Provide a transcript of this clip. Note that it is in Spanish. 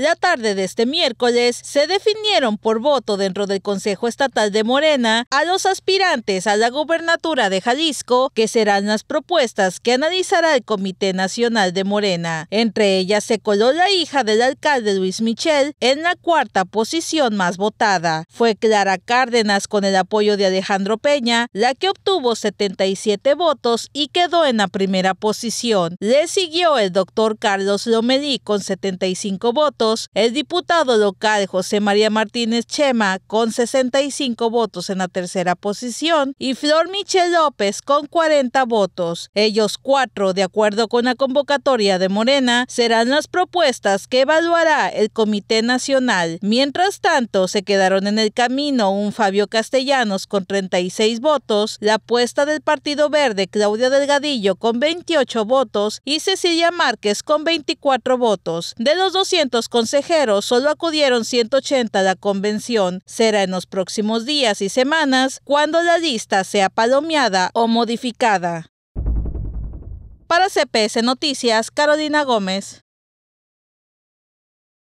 La tarde de este miércoles se definieron por voto dentro del Consejo Estatal de Morena a los aspirantes a la gobernatura de Jalisco, que serán las propuestas que analizará el Comité Nacional de Morena. Entre ellas se coló la hija del alcalde Luis Michel en la cuarta posición más votada. Fue Clara Cárdenas con el apoyo de Alejandro Peña la que obtuvo 77 votos y quedó en la primera posición. Le siguió el doctor Carlos Lomelí con 75 votos el diputado local José María Martínez Chema con 65 votos en la tercera posición y Flor Michel López con 40 votos. Ellos cuatro, de acuerdo con la convocatoria de Morena, serán las propuestas que evaluará el Comité Nacional. Mientras tanto, se quedaron en el camino un Fabio Castellanos con 36 votos, la apuesta del Partido Verde Claudia Delgadillo con 28 votos y Cecilia Márquez con 24 votos. De los 200 consejeros solo acudieron 180 a la convención. Será en los próximos días y semanas cuando la lista sea palomeada o modificada. Para CPS Noticias, Carolina Gómez.